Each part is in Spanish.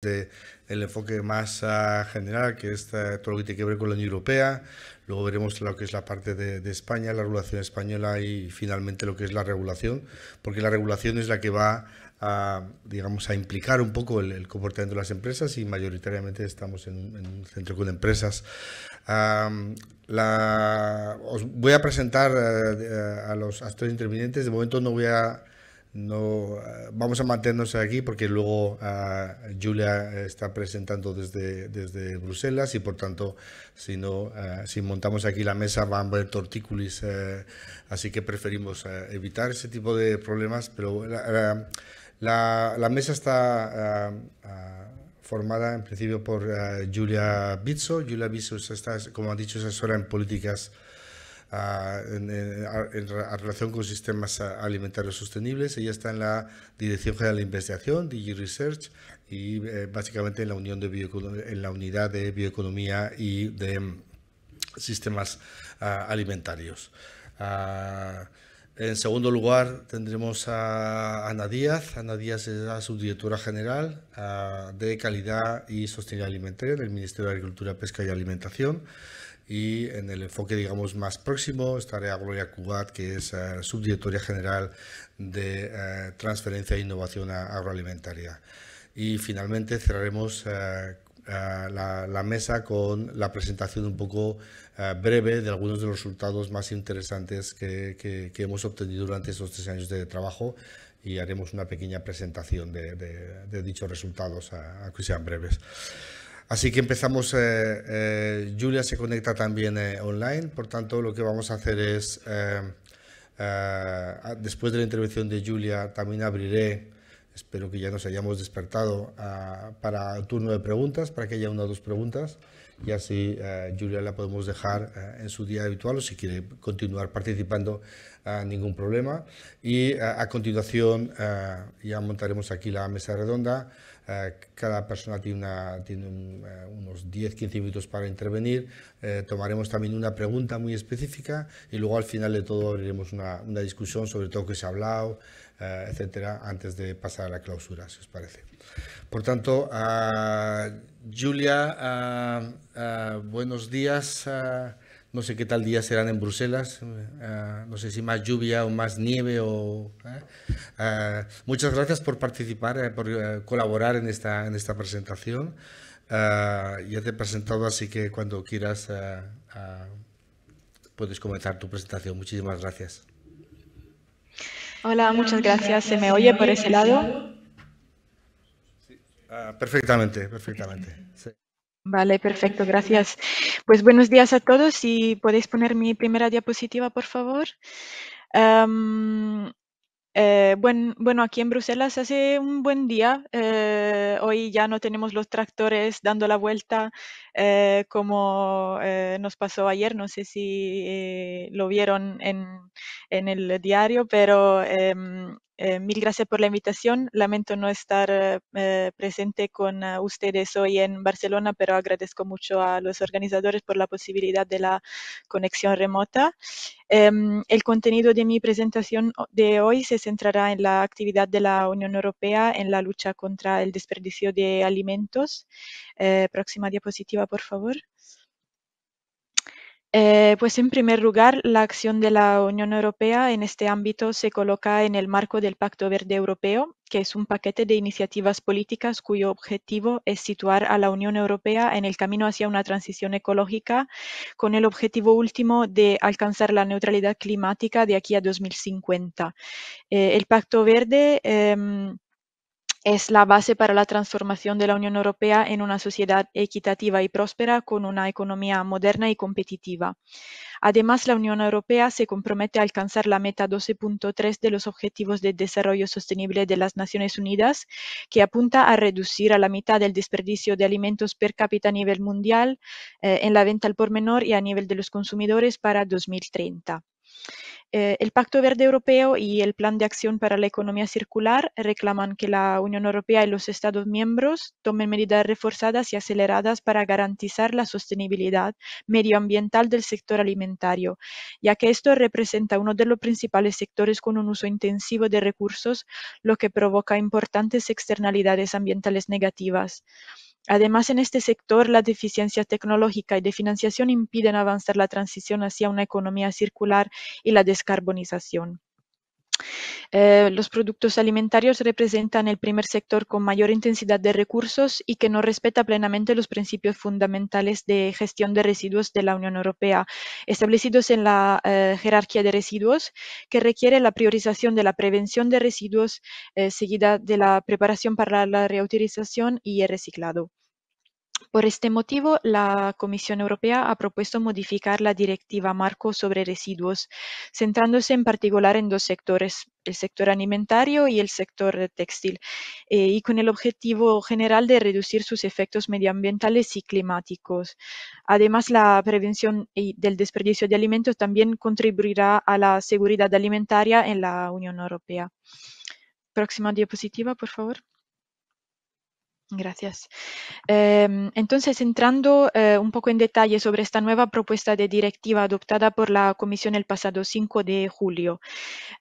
de, del enfoque más general, que es eh, todo lo que tiene que ver con la Unión Europea. Luego veremos lo que es la parte de, España, la regulación española y finalmente lo que es la regulación, porque la regulación es la que va a, digamos, a implicar un poco el, comportamiento de las empresas y mayoritariamente estamos en, un centro con empresas. la, os voy a presentar a, eh, a los actores intervinientes. De momento no voy a no ah, vamos a mantenernos aquí porque luego ah, Julia está presentando desde, desde Bruselas y por tanto si no ah, si montamos aquí la mesa van a haber tortícolis eh, así que preferimos evitar ese tipo de problemas pero la, la, mesa está formada en principio por Julia Bizzo Julia Bizzo está como ha dicho asesora en políticas en, relación con sistemas alimentarios sostenibles. Ella está en la Dirección General de Investigación, DG Research, y eh, básicamente en la, unión de en la unidad de bioeconomía y de mm, sistemas alimentarios. Ah, en segundo lugar, tendremos a Ana Díaz. Ana Díaz es la subdirectora general ah, de Calidad y Sostenibilidad Alimentaria del Ministerio de Agricultura, Pesca y Alimentación y en el enfoque, digamos, más próximo estaré a Gloria Cubat, que es eh, subdirectora general de eh, transferencia e innovación agroalimentaria. Y finalmente cerraremos eh, la, mesa con la presentación un poco breve de algunos de los resultados más interesantes que, hemos obtenido durante estos tres años de trabajo y haremos una pequeña presentación de, de dichos resultados, aunque sean breves. Así que empezamos, eh, eh, Julia se conecta también eh, online, por tanto lo que vamos a hacer es, después de la intervención de Julia, también abriré, espero que ya nos hayamos despertado, para el turno de preguntas, para que haya una o dos preguntas, y así Julia la podemos dejar en su día habitual o si quiere continuar participando, ningún problema. Y a continuación ya montaremos aquí la mesa redonda eh, cada persona tiene, eh, unos 10-15 minutos para intervenir. Eh, tomaremos también una pregunta muy específica y luego al final de todo abriremos una, discusión sobre todo que se ha hablado, etcétera, antes de pasar a la clausura, si os parece. Por tanto, ah, Julia, ah, ah, buenos días. No sé qué tal día serán en Bruselas, eh, ah, no sé si más lluvia o más nieve. O, eh, ah, muchas gracias por participar, eh, por colaborar en esta, en esta presentación. Ah, ya te he presentado, así que cuando quieras puedes comenzar tu presentación. Muchísimas gracias. Hola, muchas gracias. ¿Se me oye por ese lado? perfectamente, perfectamente. Vale, perfecto, gracias. Pues buenos días a todos. y podéis poner mi primera diapositiva, por favor. Eh, bueno, aquí en Bruselas hace un buen día. Eh, hoy ya no tenemos los tractores dando la vuelta eh, como nos pasó ayer. No sé si lo vieron en, en el diario, pero em, eh, mil gracias por la invitación. Lamento no estar eh, presente con ah, ustedes hoy en Barcelona, pero agradezco mucho a los organizadores por la posibilidad de la conexión remota. Em, el contenido de mi presentación de hoy se centrará en la actividad de la Unión Europea en la lucha contra el desperdicio de alimentos. Eh, próxima diapositiva, por favor. Eh, pues en primer lugar, la acción de la Unión Europea en este ámbito se coloca en el marco del Pacto Verde Europeo, que es un paquete de iniciativas políticas cuyo objetivo es situar a la Unión Europea en el camino hacia una transición ecológica con el objetivo último de alcanzar la neutralidad climática de aquí a 2050. Eh, el Pacto Verde... Em, es la base para la transformación de la Unión Europea en una sociedad equitativa y próspera con una economía moderna y competitiva. Además, la Unión Europea se compromete a alcanzar la meta 12.3 de los Objetivos de Desarrollo Sostenible de las Naciones Unidas, que apunta a reducir a la mitad el desperdicio de alimentos per cápita a nivel mundial eh, en la venta al por menor y a nivel de los consumidores para 2030. Eh, el Pacto Verde Europeo y el Plan de Acción para la Economía Circular reclaman que la Unión Europea y los Estados miembros tomen medidas reforzadas y aceleradas para garantizar la sostenibilidad medioambiental del sector alimentario, ya que esto representa uno de los principales sectores con un uso intensivo de recursos, lo que provoca importantes externalidades ambientales negativas. Además, en este sector, la deficiencia tecnológica y de financiación impiden avanzar la transición hacia una economía circular y la descarbonización. Eh, los productos alimentarios representan el primer sector con mayor intensidad de recursos y que no respeta plenamente los principios fundamentales de gestión de residuos de la Unión Europea, establecidos en la eh, jerarquía de residuos, que requiere la priorización de la prevención de residuos eh, seguida de la preparación para la reutilización y el reciclado. Por este motivo, la Comisión Europea ha propuesto modificar la Directiva Marco sobre residuos, centrándose en particular en dos sectores, el sector alimentario y el sector textil, eh, y con el objetivo general de reducir sus efectos medioambientales y climáticos. Además, la prevención del desperdicio de alimentos también contribuirá a la seguridad alimentaria en la Unión Europea. Próxima diapositiva, por favor. Gracias. Em, entonces, entrando eh, un poco en detalle sobre esta nueva propuesta de directiva adoptada por la Comisión el pasado 5 de julio,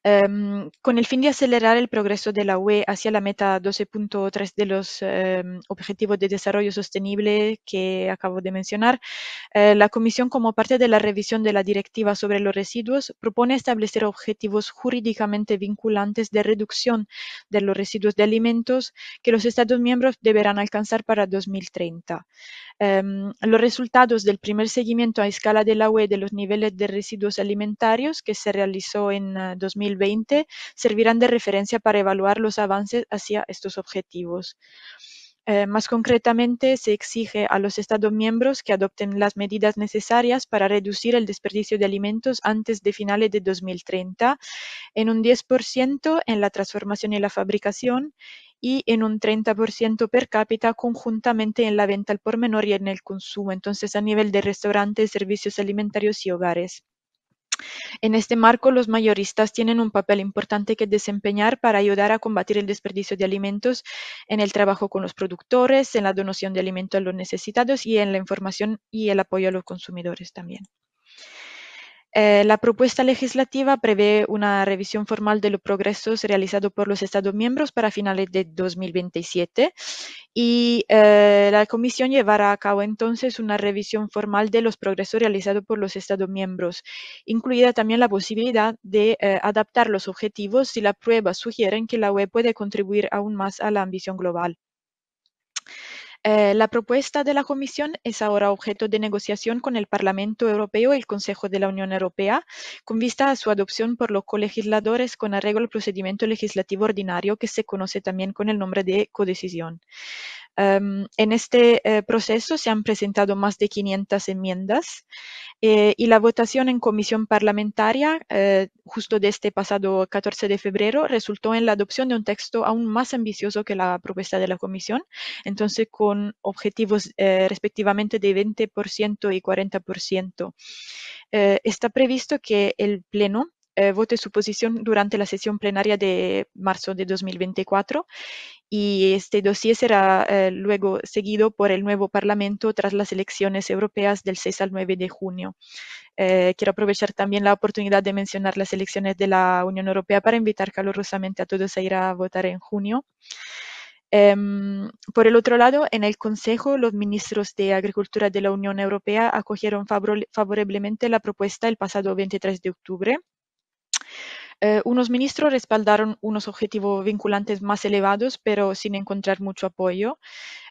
em, con el fin de acelerar el progreso de la UE hacia la meta 12.3 de los em, Objetivos de Desarrollo Sostenible que acabo de mencionar, eh, la Comisión, como parte de la revisión de la directiva sobre los residuos, propone establecer objetivos jurídicamente vinculantes de reducción de los residuos de alimentos que los Estados miembros deben alcanzar para 2030. Em, los resultados del primer seguimiento a escala de la UE de los niveles de residuos alimentarios que se realizó en 2020 eh, servirán de referencia para evaluar los avances hacia estos objetivos. Eh, más concretamente, se exige a los Estados miembros que adopten las medidas necesarias para reducir el desperdicio de alimentos antes de finales de 2030 en un 10% en la transformación y la fabricación y en un 30% per cápita conjuntamente en la venta al por menor y en el consumo, entonces a nivel de restaurantes, servicios alimentarios y hogares. En este marco, los mayoristas tienen un papel importante que desempeñar para ayudar a combatir el desperdicio de alimentos en el trabajo con los productores, en la donación de alimentos a los necesitados y en la información y el apoyo a los consumidores también. Eh, la propuesta legislativa prevé una revisión formal de los progresos realizados por los Estados miembros para finales de 2027 y eh, la Comisión llevará a cabo entonces una revisión formal de los progresos realizados por los Estados miembros, incluida también la posibilidad de eh, adaptar los objetivos si las pruebas sugieren que la UE puede contribuir aún más a la ambición global. Eh, la propuesta de la Comisión es ahora objeto de negociación con el Parlamento Europeo y el Consejo de la Unión Europea, con vista a su adopción por los colegisladores con arreglo al procedimiento legislativo ordinario que se conoce también con el nombre de codecisión. Em, en este eh, proceso se han presentado más de 500 enmiendas eh, y la votación en comisión parlamentaria eh, justo de este pasado 14 de febrero resultó en la adopción de un texto aún más ambicioso que la propuesta de la comisión, entonces con objetivos respectivamente de 20% y 40%. está previsto que el Pleno eh, vote su posición durante la sesión plenaria de marzo de 2024 y este dossier será eh, luego seguido por el nuevo Parlamento tras las elecciones europeas del 6 al 9 de junio. Eh, quiero aprovechar también la oportunidad de mencionar las elecciones de la Unión Europea para invitar calurosamente a todos a ir a votar en junio. Em, por el otro lado, en el Consejo, los ministros de Agricultura de la Unión Europea acogieron favorablemente la propuesta el pasado 23 de octubre eh, unos ministros respaldaron unos objetivos vinculantes más elevados, pero sin encontrar mucho apoyo.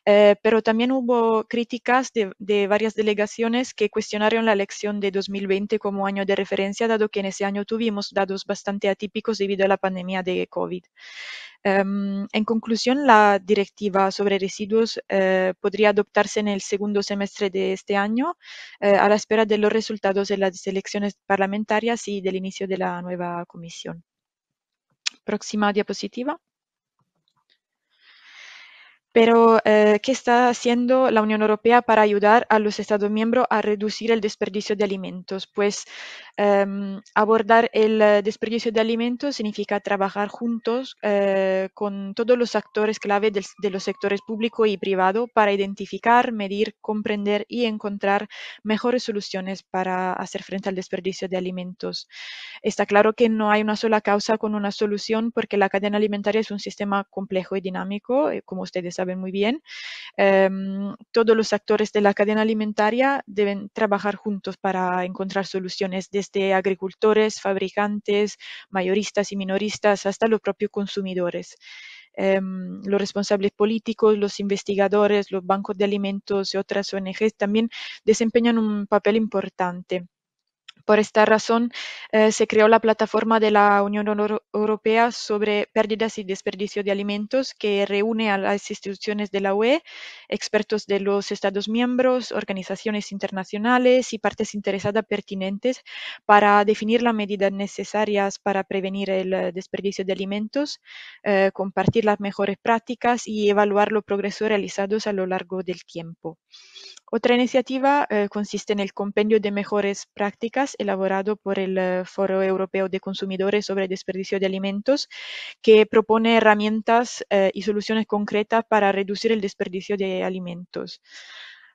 Eh, pero también hubo críticas de, varias delegaciones que cuestionaron la elección de 2020 como año de referencia, dado que en ese año tuvimos datos bastante atípicos debido a la pandemia de COVID. Em, en conclusión, la directiva sobre residuos eh, podría adoptarse en el segundo semestre de este año, eh, a la espera de los resultados de las elecciones parlamentarias y del inicio de la nueva comisión. Próxima diapositiva. Pero, eh, ¿qué está haciendo la Unión Europea para ayudar a los Estados miembros a reducir el desperdicio de alimentos? Pues em, abordar el eh, desperdicio de alimentos significa trabajar juntos eh, con todos los actores clave de los sectores público y privado para identificar, medir, comprender y encontrar mejores soluciones para hacer frente al desperdicio de alimentos. Está claro que no hay una sola causa con una solución porque la cadena alimentaria es un sistema complejo y dinámico, como ustedes saben muy bien, em, todos los actores de la cadena alimentaria deben trabajar juntos para encontrar soluciones, desde agricultores, fabricantes, mayoristas y minoristas, hasta los propios consumidores. Em, los responsables políticos, los investigadores, los bancos de alimentos y otras ONGs también desempeñan un papel importante. Por esta razón, eh, se creó la plataforma de la Unión Europea sobre pérdidas y desperdicio de alimentos, que reúne a las instituciones de la UE, expertos de los Estados miembros, organizaciones internacionales y partes interesadas pertinentes para definir las medidas necesarias para prevenir el eh, desperdicio de alimentos, eh, compartir las mejores prácticas y evaluar los progresos realizados a lo largo del tiempo. Otra iniciativa consiste en el compendio de mejores prácticas elaborado por el eh, Foro Europeo de Consumidores sobre Desperdicio de Alimentos, que propone herramientas eh, y soluciones concretas para reducir el desperdicio de alimentos.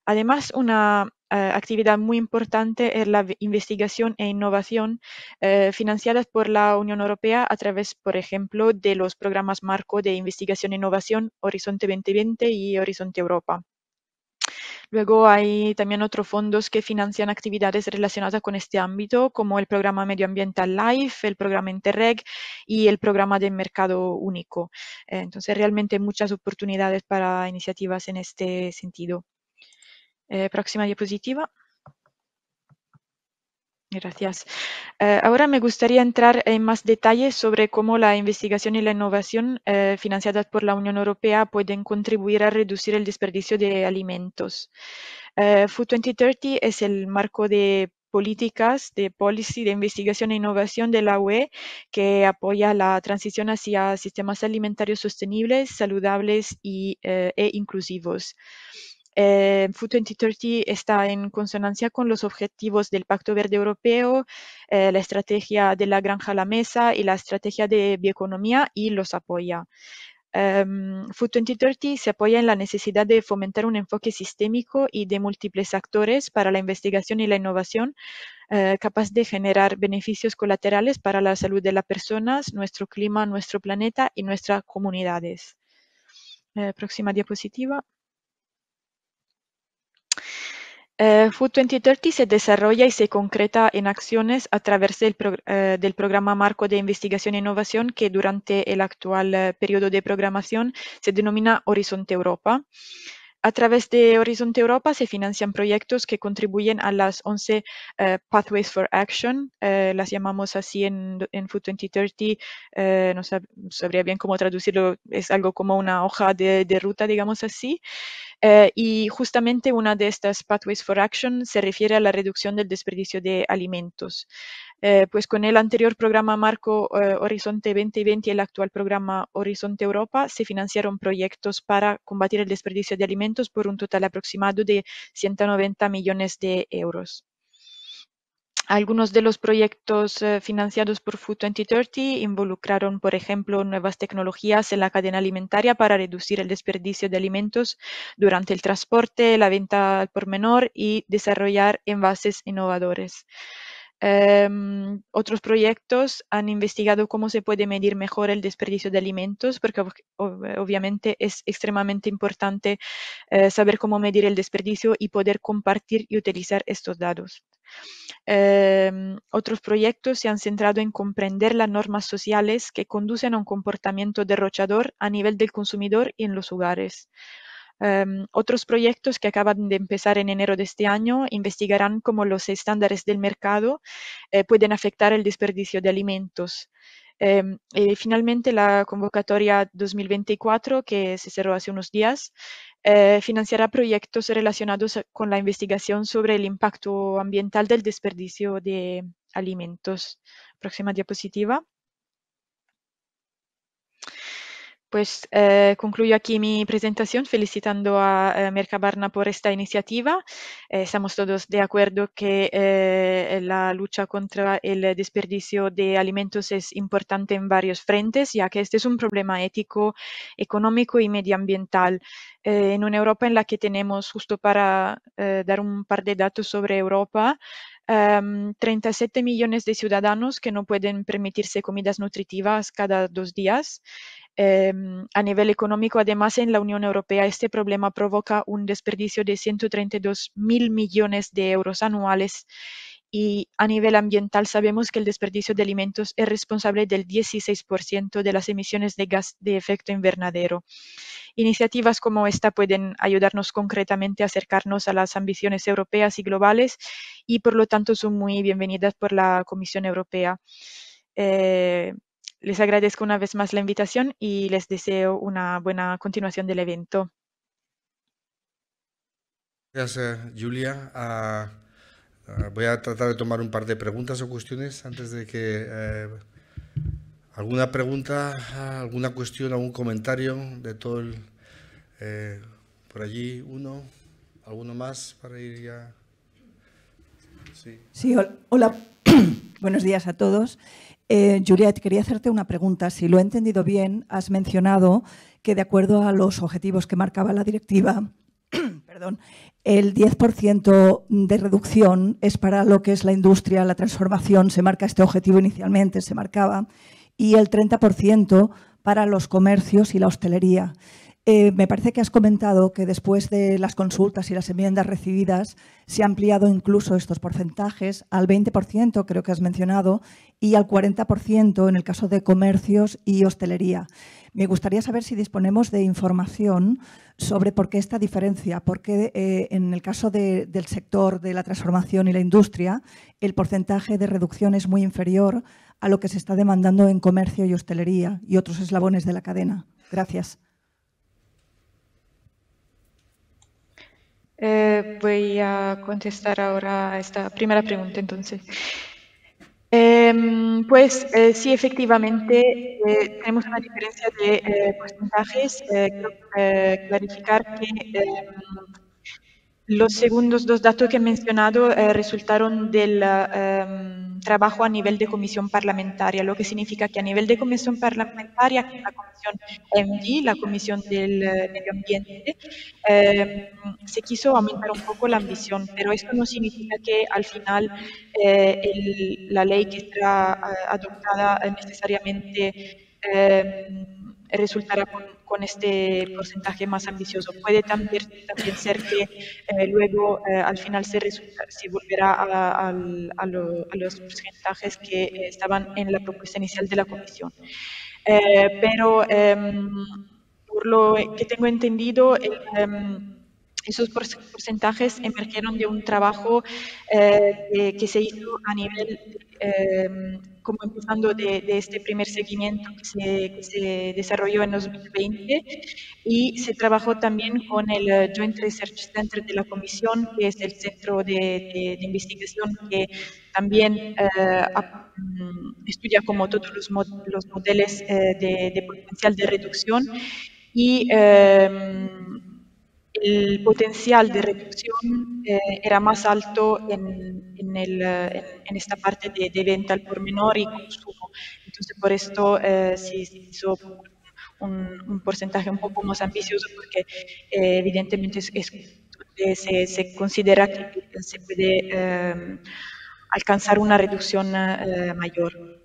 Además, una eh, actividad muy importante es la investigación e innovación financiada financiadas por la Unión Europea a través, por ejemplo, de los programas marco de investigación e innovación Horizonte 2020 y Horizonte Europa. Luego hay también otros fondos que financian actividades relacionadas con este ámbito, como el programa medioambiental LIFE, el programa Interreg y el programa de mercado único. Entonces, realmente muchas oportunidades para iniciativas en este sentido. Eh, próxima diapositiva. Gracias. Eh, ahora me gustaría entrar en más detalles sobre cómo la investigación y la innovación eh, financiadas por la Unión Europea pueden contribuir a reducir el desperdicio de alimentos. Eh, Food 2030 es el marco de políticas de policy de investigación e innovación de la UE que apoya la transición hacia sistemas alimentarios sostenibles, saludables e inclusivos eh, Food 2030 está en consonancia con los objetivos del Pacto Verde Europeo, eh, la estrategia de la granja a la mesa y la estrategia de bioeconomía y los apoya. Um, Food 2030 se apoya en la necesidad de fomentar un enfoque sistémico y de múltiples actores para la investigación y la innovación eh, capaz de generar beneficios colaterales para la salud de las personas, nuestro clima, nuestro planeta y nuestras comunidades. Eh, próxima diapositiva. Eh, Food 2030 se desarrolla y se concreta en acciones a través eh, del, programa marco de investigación e innovación que durante el actual eh, periodo de programación se denomina Horizonte Europa. A través de Horizonte Europa se financian proyectos que contribuyen a las 11 Pathways for Action, las llamamos así en, Food 2030, no sabría bien cómo traducirlo, es algo como una hoja de ruta, digamos así. Eh, y justamente una de estas Pathways for Action se refiere a la reducción del desperdicio de alimentos. Eh, pues con el anterior programa Marco eh, Horizonte 2020 y el actual programa Horizonte Europa se financiaron proyectos para combatir el desperdicio de alimentos por un total aproximado de 190 millones de euros. Algunos de los proyectos eh, financiados por Food 2030 involucraron, por ejemplo, nuevas tecnologías en la cadena alimentaria para reducir el desperdicio de alimentos durante el transporte, la venta al por menor y desarrollar envases innovadores. Em, otros proyectos han investigado cómo se puede medir mejor el desperdicio de alimentos, porque obviamente es extremadamente importante eh, saber cómo medir el desperdicio y poder compartir y utilizar estos datos. Em, otros proyectos se han centrado en comprender las normas sociales que conducen a un comportamiento derrochador a nivel del consumidor y en los hogares. Em, otros proyectos que acaban de empezar en enero de este año investigarán cómo los estándares del mercado eh, pueden afectar el desperdicio de alimentos. y em, eh, finalmente, la convocatoria 2024, que se cerró hace unos días, eh, financiará proyectos relacionados eh, con la investigación sobre el impacto ambiental del desperdicio de alimentos. Próxima diapositiva. Pues eh, concluyo aquí mi presentación felicitando a eh, Mercabarna por esta iniciativa. Eh, estamos todos de acuerdo que la lucha contra el desperdicio de alimentos es importante en varios frentes, ya que este es un problema ético, económico y medioambiental. en una Europa en la que tenemos, justo para dar un par de datos sobre Europa, 37 em, millones de ciudadanos que no pueden permitirse comidas nutritivas cada dos días. Em, a nivel económico, además, en la Unión Europea este problema provoca un desperdicio de 132 mil millones de euros anuales y a nivel ambiental sabemos que el desperdicio de alimentos es responsable del 16% de las emisiones de gas de efecto invernadero. Iniciativas como esta pueden ayudarnos concretamente a acercarnos a las ambiciones europeas y globales y por lo tanto son muy bienvenidas por la Comisión Europea. Eh, les agradezco una vez más la invitación y les deseo una buena continuación del evento. Gracias, eh, Julia. Ah, ah, voy a tratar de tomar un par de preguntas o cuestiones antes de que eh, ¿Alguna pregunta, alguna cuestión, algún comentario de todo el... Eh, por allí, uno, alguno más para ir ya... Sí, sí hola, buenos días a todos. Eh, Juliet, quería hacerte una pregunta. Si lo he entendido bien, has mencionado que de acuerdo a los objetivos que marcaba la directiva, perdón, el 10% de reducción es para lo que es la industria, la transformación, se marca este objetivo inicialmente, se marcaba, y el 30% para los comercios y la hostelería. Eh, me parece que has comentado que después de las consultas y las enmiendas recibidas se ha ampliado incluso estos porcentajes al 20%, creo que has mencionado, y al 40% en el caso de comercios y hostelería. Me gustaría saber si disponemos de información sobre por qué esta diferencia, porque eh, en el caso del sector de la transformación y la industria, el porcentaje de reducción es muy inferior a lo que se está demandando en comercio y hostelería y otros eslabones de la cadena. Gracias. Eh, voy a contestar ahora a esta primera pregunta entonces. Em, pues eh, sí, efectivamente, eh, tenemos una diferencia de porcentajes. quiero clarificar que em, los segundos dos datos que he mencionado eh, resultaron del em, trabajo a nivel de comisión parlamentaria, lo que significa que a nivel de comisión parlamentaria, la comisión MD, la comisión del eh, medio ambiente, em, se quiso aumentar un poco la ambición, pero esto no significa que al final eh, la ley que está adoptada necesariamente em, resultará con, este porcentaje más ambicioso. Puede también, también ser que eh, luego eh, al final se, se volverá a, los porcentajes que eh, estaban en la propuesta inicial de la Comisión. pero em, por lo que tengo entendido, em, esos porcentajes emergieron de un trabajo que se hizo a nivel em, como empezando de, este primer seguimiento que se, desarrolló en 2020 y se trabajó también con el eh, Joint Research Center de la Comisión, que es el centro de, investigación que también eh, mm, estudia como todos los, modelos eh, de, potencial de reducción y em, el potencial de reducción eh, era más alto en, eh, esta parte de, venta al por menor y consumo. Entonces, por esto eh, se hizo un, porcentaje un poco más ambicioso porque evidentemente se, se, considera que se puede em, alcanzar una reducción mayor.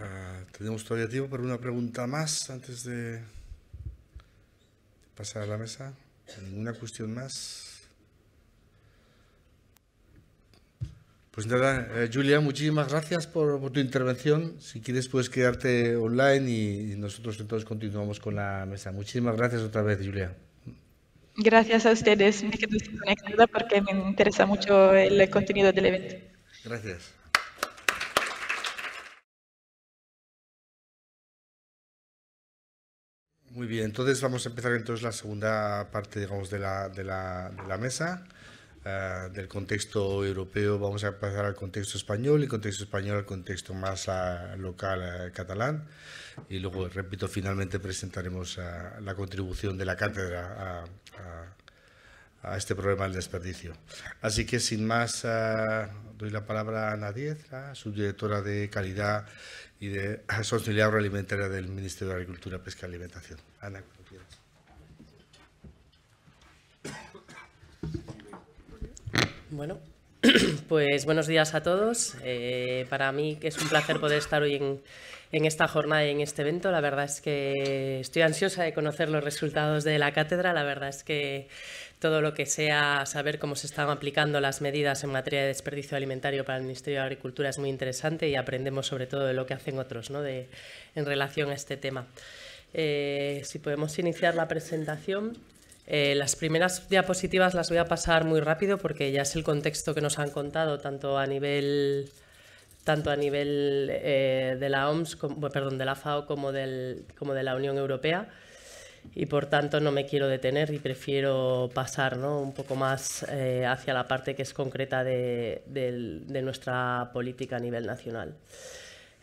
Ah, tenemos todavía tiempo para una pregunta más antes de pasar a la mesa. ¿Ninguna cuestión más? Pues nada, eh, Julia, muchísimas gracias por, tu intervención. Si quieres puedes quedarte online y, nosotros entonces continuamos con la mesa. Muchísimas gracias otra vez, Julia. Gracias a ustedes. Me quedo conectada porque me interesa mucho el contenido del evento. Gracias. Muy bien, entonces vamos a empezar entonces la segunda parte, digamos, de la, de la, mesa. Eh, del contexto europeo vamos a pasar al contexto español y contexto español al contexto más eh, local eh, catalán y luego repito finalmente presentaremos la contribución de la cátedra a, a este problema del desperdicio. Así que sin más, ah, doy la palabra a Ana Diez, la subdirectora de Calidad y de Sostenibilidad Agroalimentaria del Ministerio de Agricultura, Pesca y Alimentación. Ana, cuando quieras. Bueno, Pues buenos días a todos. Eh, para mí es un placer poder estar hoy en, esta jornada y en este evento. La verdad es que estoy ansiosa de conocer los resultados de la cátedra. La verdad es que todo lo que sea saber cómo se están aplicando las medidas en materia de desperdicio alimentario para el Ministerio de Agricultura es muy interesante y aprendemos sobre todo de lo que hacen otros ¿no? de, en relación a este tema. Eh, si podemos iniciar la presentación. Eh, las primeras diapositivas las voy a pasar muy rápido porque ya es el contexto que nos han contado tanto a nivel tanto a nivel eh, de la OMS, perdón, de la FAO como, como de la Unión Europea y por tanto no me quiero detener y prefiero pasar un poco más eh, hacia la parte que es concreta de, nuestra política a nivel nacional.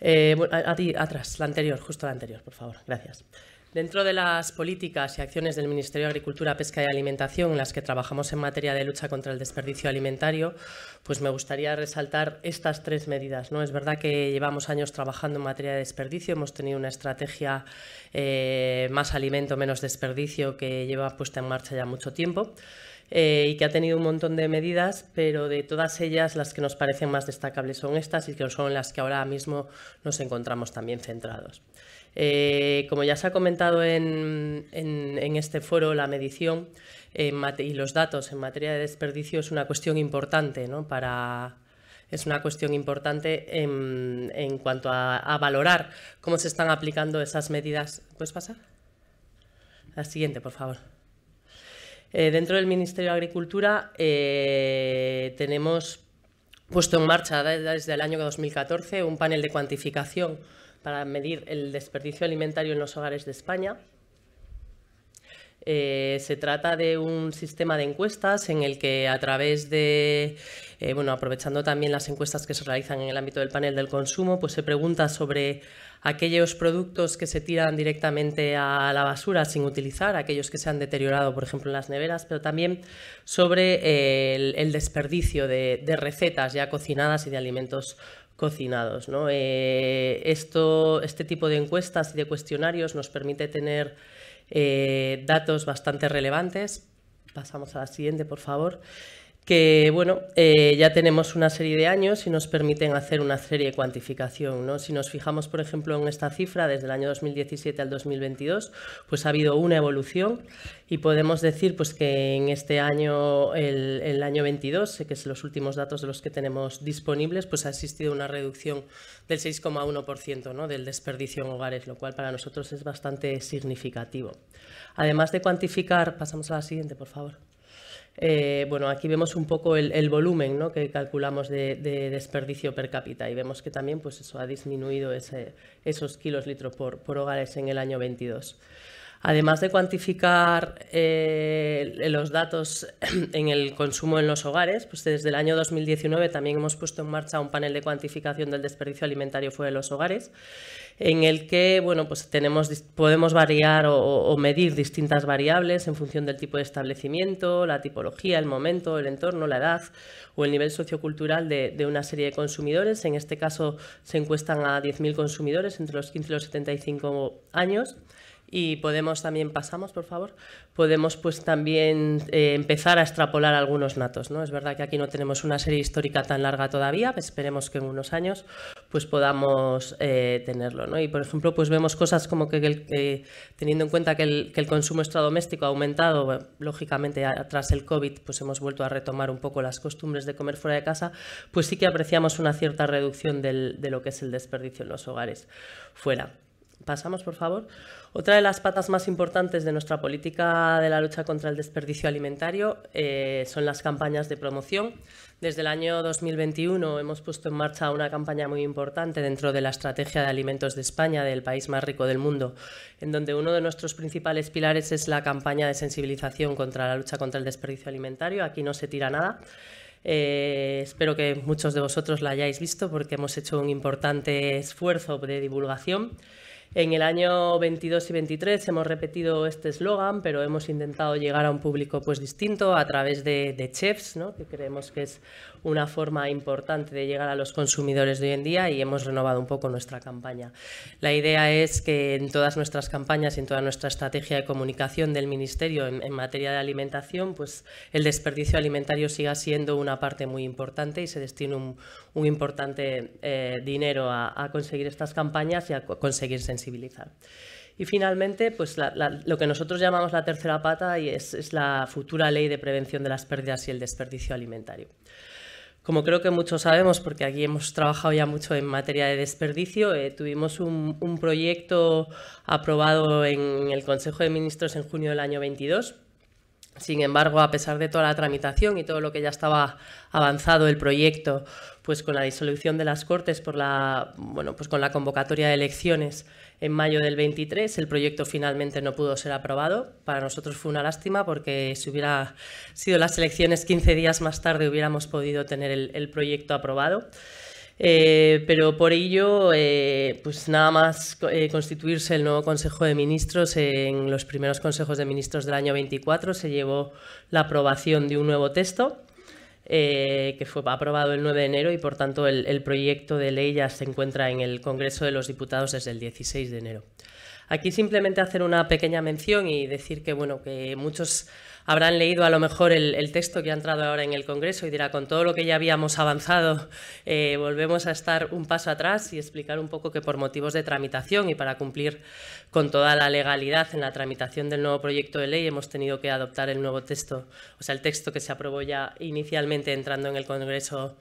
a ti, atrás, la anterior, justo la anterior, por favor. Gracias. Dentro de las políticas y acciones del Ministerio de Agricultura, Pesca y Alimentación, en las que trabajamos en materia de lucha contra el desperdicio alimentario, pues me gustaría resaltar estas tres medidas. ¿no? Es verdad que llevamos años trabajando en materia de desperdicio, hemos tenido una estrategia eh, más alimento, menos desperdicio que lleva puesta en marcha ya mucho tiempo. Eh, y que ha tenido un montón de medidas, pero de todas ellas las que nos parecen más destacables son estas y que son las que ahora mismo nos encontramos también centrados. Eh, como ya se ha comentado en, este foro, la medición y los datos en materia de desperdicio es una cuestión importante es una cuestión importante en, cuanto a, valorar cómo se están aplicando esas medidas. ¿Puedes pasar? La siguiente, por favor. Eh, dentro del Ministerio de Agricultura eh, tenemos puesto en marcha desde el año 2014 un panel de cuantificación para medir el desperdicio alimentario en los hogares de España. Eh, se trata de un sistema de encuestas en el que a través de, eh, bueno, aprovechando también las encuestas que se realizan en el ámbito del panel del consumo, pues se pregunta sobre aquellos productos que se tiran directamente a la basura sin utilizar, aquellos que se han deteriorado, por ejemplo, en las neveras, pero también sobre eh, el, desperdicio de, de recetas ya cocinadas y de alimentos cocinados. Eh, esto, este tipo de encuestas y de cuestionarios nos permite tener eh, datos bastante relevantes. Pasamos a la siguiente, por favor que bueno, eh, ya tenemos una serie de años y nos permiten hacer una serie de cuantificación. Si nos fijamos, por ejemplo, en esta cifra, desde el año 2017 al 2022, pues ha habido una evolución y podemos decir pues, que en este año, el, el año 22, que es los últimos datos de los que tenemos disponibles, pues ha existido una reducción del 6,1% ¿no? del desperdicio en hogares, lo cual para nosotros es bastante significativo. Además de cuantificar, pasamos a la siguiente, por favor. Eh, bueno, aquí vemos un poco el, volumen que calculamos de, desperdicio per cápita y vemos que también pues eso ha disminuido esos kilos litros por hogares en el año 22. Además de cuantificar eh, los datos en el consumo en los hogares, pues desde el año 2019 también hemos puesto en marcha un panel de cuantificación del desperdicio alimentario fuera de los hogares, en el que pues tenemos, podemos variar o, medir distintas variables en función del tipo de establecimiento, la tipología, el momento, el entorno, la edad o el nivel sociocultural de, de una serie de consumidores. En este caso se encuestan a 10.000 consumidores entre los 15 y los 75 años. Y podemos también, pasamos por favor, podemos pues también eh, empezar a extrapolar algunos datos ¿no? Es verdad que aquí no tenemos una serie histórica tan larga todavía, pues esperemos que en unos años pues podamos eh, tenerlo. ¿no? Y por ejemplo, pues vemos cosas como que, teniendo en cuenta que el, consumo extradoméstico ha aumentado, lógicamente tras el COVID pues hemos vuelto a retomar un poco las costumbres de comer fuera de casa, pues sí que apreciamos una cierta reducción de lo que es el desperdicio en los hogares fuera pasamos, por favor. Otra de las patas más importantes de nuestra política de la lucha contra el desperdicio alimentario eh, son las campañas de promoción. Desde el año 2021 hemos puesto en marcha una campaña muy importante dentro de la Estrategia de Alimentos de España, del país más rico del mundo, en donde uno de nuestros principales pilares es la campaña de sensibilización contra la lucha contra el desperdicio alimentario. Aquí no se tira nada. Eh, espero que muchos de vosotros la hayáis visto porque hemos hecho un importante esfuerzo de divulgación. En el año 22 y 23 hemos repetido este eslogan, pero hemos intentado llegar a un público pues, distinto a través de, chefs, ¿no? que creemos que es una forma importante de llegar a los consumidores de hoy en día y hemos renovado un poco nuestra campaña. La idea es que en todas nuestras campañas y en toda nuestra estrategia de comunicación del Ministerio en, materia de alimentación, pues el desperdicio alimentario siga siendo una parte muy importante y se destina un, importante eh, dinero a, conseguir estas campañas y a conseguir sensibilizar. Y finalmente, pues lo que nosotros llamamos la tercera pata y es, la futura ley de prevención de las pérdidas y el desperdicio alimentario. Como creo que muchos sabemos, porque aquí hemos trabajado ya mucho en materia de desperdicio, eh, tuvimos un, proyecto aprobado en el Consejo de Ministros en junio del año 22. Sin embargo, a pesar de toda la tramitación y todo lo que ya estaba avanzado el proyecto, pues con la disolución de las Cortes bueno, pues con la convocatoria de elecciones en mayo del 23. El proyecto finalmente no pudo ser aprobado. Para nosotros fue una lástima porque si hubiera sido las elecciones 15 días más tarde hubiéramos podido tener el, proyecto aprobado. Eh, pero por ello, eh, pues nada más eh, constituirse el nuevo Consejo de Ministros, en los primeros Consejos de Ministros del año 24 se llevó la aprobación de un nuevo texto eh, que fue aprobado el 9 de enero y, por tanto, el, proyecto de ley ya se encuentra en el Congreso de los Diputados desde el 16 de enero. Aquí simplemente hacer una pequeña mención y decir que, bueno, que muchos habrán leído a lo mejor el, texto que ha entrado ahora en el Congreso y dirá, con todo lo que ya habíamos avanzado, eh, volvemos a estar un paso atrás y explicar un poco que por motivos de tramitación y para cumplir con toda la legalidad en la tramitación del nuevo proyecto de ley hemos tenido que adoptar el nuevo texto, o sea, el texto que se aprobó ya inicialmente entrando en el Congreso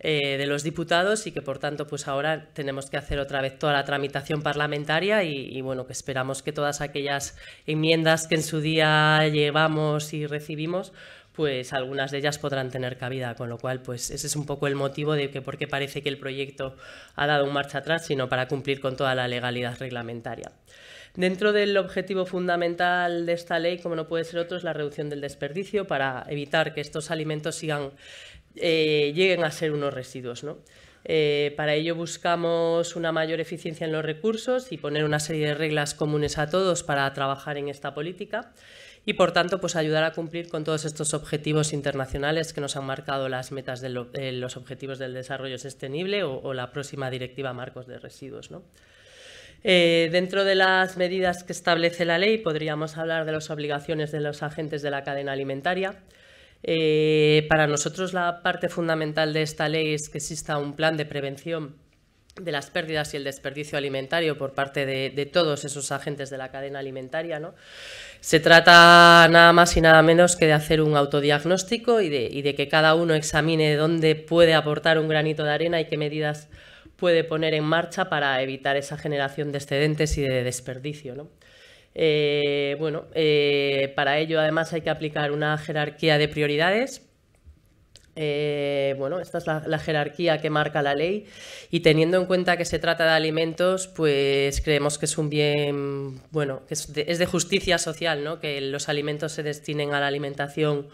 eh, de los diputados y que por tanto pues ahora tenemos que hacer otra vez toda la tramitación parlamentaria y, bueno que esperamos que todas aquellas enmiendas que en su día llevamos y recibimos pues algunas de ellas podrán tener cabida, con lo cual pues ese es un poco el motivo de que porque parece que el proyecto ha dado un marcha atrás, sino para cumplir con toda la legalidad reglamentaria. Dentro del objetivo fundamental de esta ley, como no puede ser otro, es la reducción del desperdicio para evitar que estos alimentos sigan eh, lleguen a ser unos residuos. ¿no? Eh, para ello buscamos una mayor eficiencia en los recursos y poner una serie de reglas comunes a todos para trabajar en esta política y, por tanto, pues ayudar a cumplir con todos estos objetivos internacionales que nos han marcado las metas de eh, los Objetivos del Desarrollo Sostenible o, la próxima Directiva Marcos de Residuos. dentro de las medidas que establece la ley podríamos hablar de las obligaciones de los agentes de la cadena alimentaria, eh, para nosotros la parte fundamental de esta ley es que exista un plan de prevención de las pérdidas y el desperdicio alimentario por parte de, todos esos agentes de la cadena alimentaria. ¿no? Se trata nada más y nada menos que de hacer un autodiagnóstico y de, y de que cada uno examine dónde puede aportar un granito de arena y qué medidas puede poner en marcha para evitar esa generación de excedentes y de desperdicio. ¿no? Eh, bueno, eh, para ello además hay que aplicar una jerarquía de prioridades. Eh, bueno, esta es la, jerarquía que marca la ley y teniendo en cuenta que se trata de alimentos, pues creemos que es un bien, bueno, que es de, es de justicia social, ¿no? Que los alimentos se destinen a la alimentación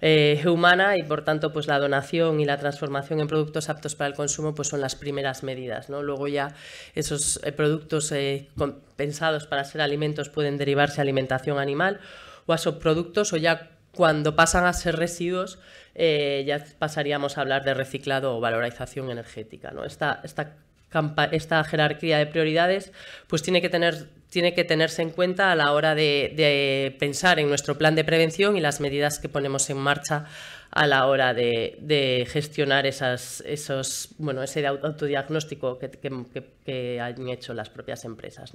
eh, humana y por tanto pues la donación y la transformación en productos aptos para el consumo pues son las primeras medidas ¿no? luego ya esos eh, productos eh, pensados para ser alimentos pueden derivarse a alimentación animal o a subproductos o ya cuando pasan a ser residuos ya pasaríamos a hablar de reciclado o valorización energética ¿no? esta, esta esta jerarquía de prioridades, pues tiene que tener tiene que tenerse en cuenta a la hora de, pensar en nuestro plan de prevención y las medidas que ponemos en marcha a la hora de, gestionar esos, bueno, ese autodiagnóstico que, han hecho las propias empresas.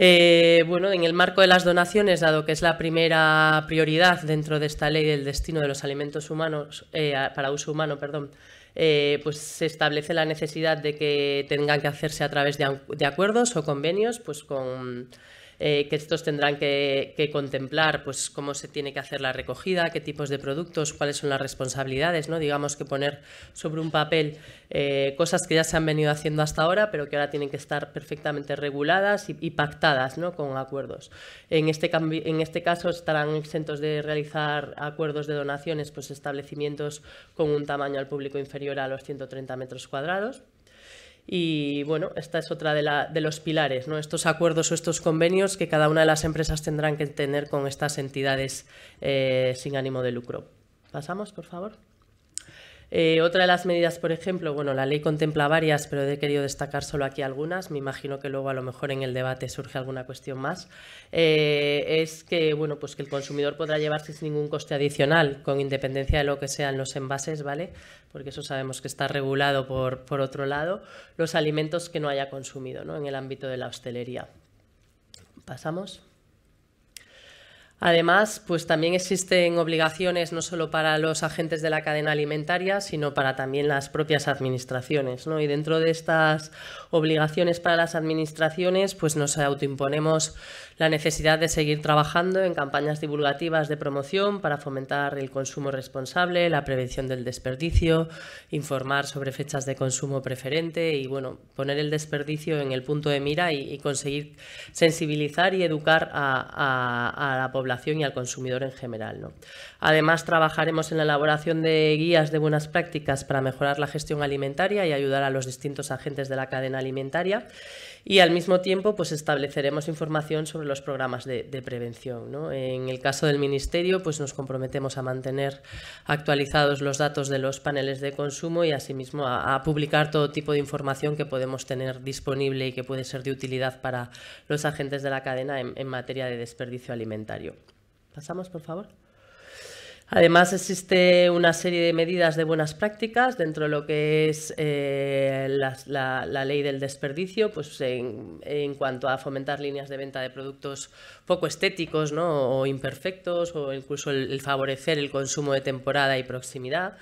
Eh, bueno, en el marco de las donaciones, dado que es la primera prioridad dentro de esta ley del destino de los alimentos humanos eh, para uso humano, perdón, eh, pues se establece la necesidad de que tengan que hacerse a través de, de acuerdos o convenios pues con eh, que estos tendrán que, contemplar pues, cómo se tiene que hacer la recogida, qué tipos de productos, cuáles son las responsabilidades, ¿no? digamos que poner sobre un papel eh, cosas que ya se han venido haciendo hasta ahora, pero que ahora tienen que estar perfectamente reguladas y, pactadas ¿no? con acuerdos. En este, en este caso estarán exentos de realizar acuerdos de donaciones pues, establecimientos con un tamaño al público inferior a los 130 metros cuadrados. Y bueno, esta es otra de, de los pilares, ¿no? estos acuerdos o estos convenios que cada una de las empresas tendrán que tener con estas entidades eh, sin ánimo de lucro. Pasamos, por favor. Eh, otra de las medidas, por ejemplo, bueno, la ley contempla varias, pero he querido destacar solo aquí algunas. Me imagino que luego a lo mejor en el debate surge alguna cuestión más. Eh, es que, bueno, pues que el consumidor podrá llevarse sin ningún coste adicional, con independencia de lo que sean los envases, ¿vale? Porque eso sabemos que está regulado por, por otro lado, los alimentos que no haya consumido, ¿no? En el ámbito de la hostelería. Pasamos. Además, pues también existen obligaciones no solo para los agentes de la cadena alimentaria, sino para también las propias administraciones. ¿no? Y dentro de estas obligaciones para las administraciones, pues nos autoimponemos la necesidad de seguir trabajando en campañas divulgativas de promoción para fomentar el consumo responsable, la prevención del desperdicio, informar sobre fechas de consumo preferente y bueno, poner el desperdicio en el punto de mira y, conseguir sensibilizar y educar a, la población y al consumidor en general. Además, trabajaremos en la elaboración de guías de buenas prácticas para mejorar la gestión alimentaria y ayudar a los distintos agentes de la cadena alimentaria y al mismo tiempo pues estableceremos información sobre los programas de, prevención. En el caso del Ministerio pues nos comprometemos a mantener actualizados los datos de los paneles de consumo y asimismo a, publicar todo tipo de información que podemos tener disponible y que puede ser de utilidad para los agentes de la cadena en materia de desperdicio alimentario. Pasamos, por favor. Además, existe una serie de medidas de buenas prácticas dentro de lo que es eh, la, ley del desperdicio, pues en, cuanto a fomentar líneas de venta de productos poco estéticos ¿no? o imperfectos, o incluso el favorecer el consumo de temporada y proximidad.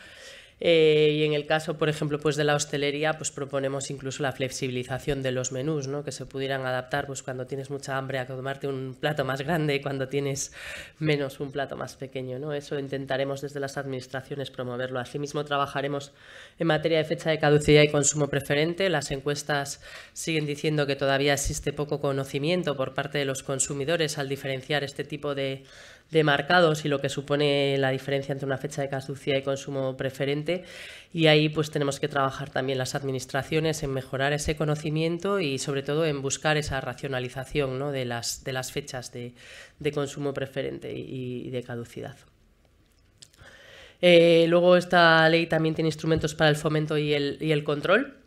Eh, y en el caso, por ejemplo, pues de la hostelería, pues proponemos incluso la flexibilización de los menús, ¿no? que se pudieran adaptar pues, cuando tienes mucha hambre a tomarte un plato más grande y cuando tienes menos un plato más pequeño. ¿no? Eso intentaremos desde las administraciones promoverlo. Asimismo, trabajaremos en materia de fecha de caducidad y consumo preferente. Las encuestas siguen diciendo que todavía existe poco conocimiento por parte de los consumidores al diferenciar este tipo de marcados y lo que supone la diferencia entre una fecha de caducidad y consumo preferente. Y ahí pues tenemos que trabajar también las administraciones en mejorar ese conocimiento y sobre todo en buscar esa racionalización ¿no? de, las, de las fechas de, consumo preferente y, de caducidad. Eh, luego esta ley también tiene instrumentos para el fomento y y el control.